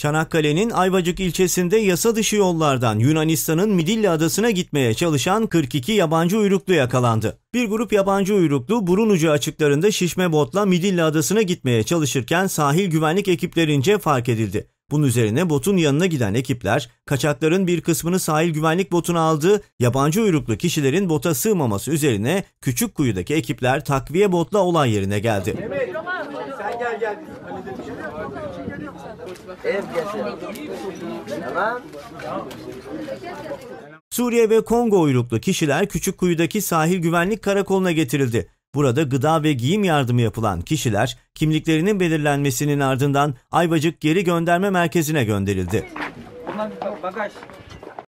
Çanakkale'nin Ayvacık ilçesinde yasa dışı yollardan Yunanistan'ın Midilli adasına gitmeye çalışan 42 yabancı uyruklu yakalandı. Bir grup yabancı uyruklu burun ucu açıklarında şişme botla Midilli adasına gitmeye çalışırken sahil güvenlik ekiplerince fark edildi. Bunun üzerine botun yanına giden ekipler kaçakların bir kısmını sahil güvenlik botuna aldı, yabancı uyruklu kişilerin bota sığmaması üzerine küçük kuyudaki ekipler takviye botla olay yerine geldi. Evet. Sen gel gel. Ev geçelim. Tamam. Suriye ve Kongo uyruklu kişiler küçük kuyudaki sahil güvenlik karakoluna getirildi. Burada gıda ve giyim yardımı yapılan kişiler kimliklerinin belirlenmesinin ardından Ayvacık Geri Gönderme Merkezi'ne gönderildi. Bunlar bagaj.